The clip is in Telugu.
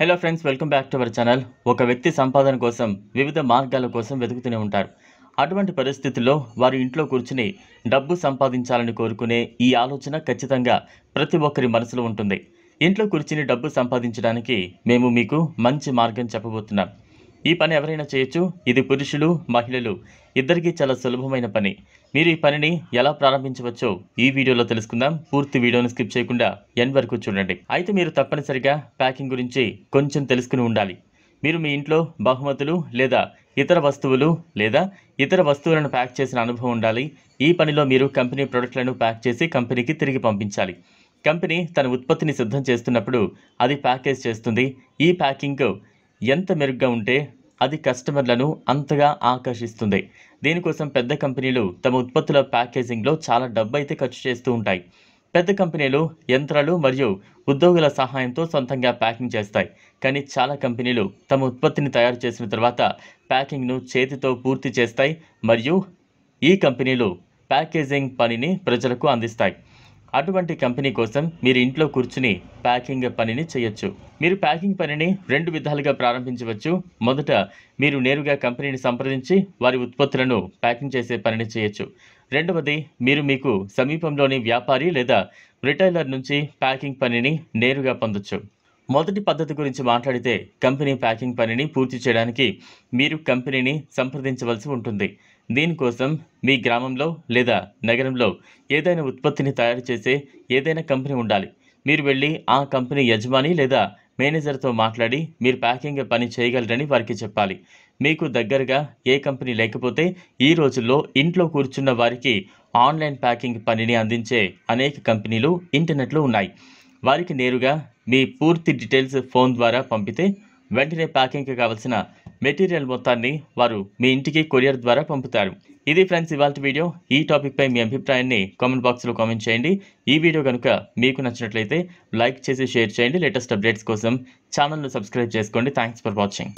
hello friends welcome back to our channel ఒక వ్యక్తి సంపాదన కోసం వివిధ మార్గాల కోసం వెతుకుతూనే ఉంటారు అటువంటి పరిస్థితుల్లో వారు ఇంట్లో కూర్చుని డబ్బు సంపాదించాలని కోరుకునే ఈ ఆలోచన ఖచ్చితంగా ప్రతి ఒక్కరి మనసులో ఉంటుంది ఇంట్లో కూర్చుని డబ్బు సంపాదించడానికి మేము మీకు మంచి మార్గం చెప్పబోతున్నాం ఈ పని ఎవరైనా చేయొచ్చు ఇది పురుషులు మహిళలు ఇద్దరికీ చాలా సులభమైన పని మీరు ఈ పనిని ఎలా ప్రారంభించవచ్చో ఈ వీడియోలో తెలుసుకుందాం పూర్తి వీడియోను స్కిప్ చేయకుండా ఎన్ వరకు చూడండి అయితే మీరు తప్పనిసరిగా ప్యాకింగ్ గురించి కొంచెం తెలుసుకుని ఉండాలి మీరు మీ ఇంట్లో బహుమతులు లేదా ఇతర వస్తువులు లేదా ఇతర వస్తువులను ప్యాక్ చేసిన అనుభవం ఉండాలి ఈ పనిలో మీరు కంపెనీ ప్రొడక్ట్లను ప్యాక్ చేసి కంపెనీకి తిరిగి పంపించాలి కంపెనీ తన ఉత్పత్తిని సిద్ధం చేస్తున్నప్పుడు అది ప్యాకేజ్ చేస్తుంది ఈ ప్యాకింగ్కు ఎంత మెరుగ్గా ఉంటే అది కస్టమర్లను అంతగా ఆకర్షిస్తుంది దీనికోసం పెద్ద కంపెనీలు తమ ఉత్పత్తుల ప్యాకేజింగ్లో చాలా డబ్బు అయితే ఖర్చు చేస్తూ ఉంటాయి పెద్ద కంపెనీలు యంత్రాలు మరియు ఉద్యోగుల సహాయంతో సొంతంగా ప్యాకింగ్ చేస్తాయి కానీ చాలా కంపెనీలు తమ ఉత్పత్తిని తయారు చేసిన తర్వాత ప్యాకింగ్ను చేతితో పూర్తి చేస్తాయి మరియు ఈ కంపెనీలు ప్యాకేజింగ్ పనిని ప్రజలకు అందిస్తాయి అటువంటి కంపెనీ కోసం మీరు ఇంట్లో కూర్చుని ప్యాకింగ్ పనిని చేయొచ్చు మీరు ప్యాకింగ్ పనిని రెండు విధాలుగా ప్రారంభించవచ్చు మొదట మీరు నేరుగా కంపెనీని సంప్రదించి వారి ఉత్పత్తులను ప్యాకింగ్ చేసే పనిని చేయొచ్చు రెండవది మీరు మీకు సమీపంలోని వ్యాపారి లేదా రిటైలర్ నుంచి ప్యాకింగ్ పనిని నేరుగా పొందొచ్చు మొదటి పద్ధతి గురించి మాట్లాడితే కంపెనీ ప్యాకింగ్ పనిని పూర్తి చేయడానికి మీరు కంపెనీని సంప్రదించవలసి ఉంటుంది దీనికోసం మీ గ్రామంలో లేదా నగరంలో ఏదైనా ఉత్పత్తిని తయారు చేసే ఏదైనా కంపెనీ ఉండాలి మీరు వెళ్ళి ఆ కంపెనీ యజమాని లేదా మేనేజర్తో మాట్లాడి మీరు ప్యాకింగ్ పని చేయగలరని వారికి చెప్పాలి మీకు దగ్గరగా ఏ కంపెనీ లేకపోతే ఈ రోజుల్లో ఇంట్లో కూర్చున్న వారికి ఆన్లైన్ ప్యాకింగ్ పనిని అందించే అనేక కంపెనీలు ఇంటర్నెట్లో ఉన్నాయి వారికి నేరుగా మీ పూర్తి డీటెయిల్స్ ఫోన్ ద్వారా పంపితే వెంటనే ప్యాకింగ్కి కావలసిన మెటీరియల్ మొత్తాన్ని వారు మీ ఇంటికి కొరియర్ ద్వారా పంపుతారు ఇది ఫ్రెండ్స్ ఇవాళ వీడియో ఈ టాపిక్పై మీ అభిప్రాయాన్ని కామెంట్ బాక్స్లో కామెంట్ చేయండి ఈ వీడియో కనుక మీకు నచ్చినట్లయితే లైక్ చేసి షేర్ చేయండి లేటెస్ట్ అప్డేట్స్ కోసం ఛానల్ను సబ్స్క్రైబ్ చేసుకోండి థ్యాంక్స్ ఫర్ వాచింగ్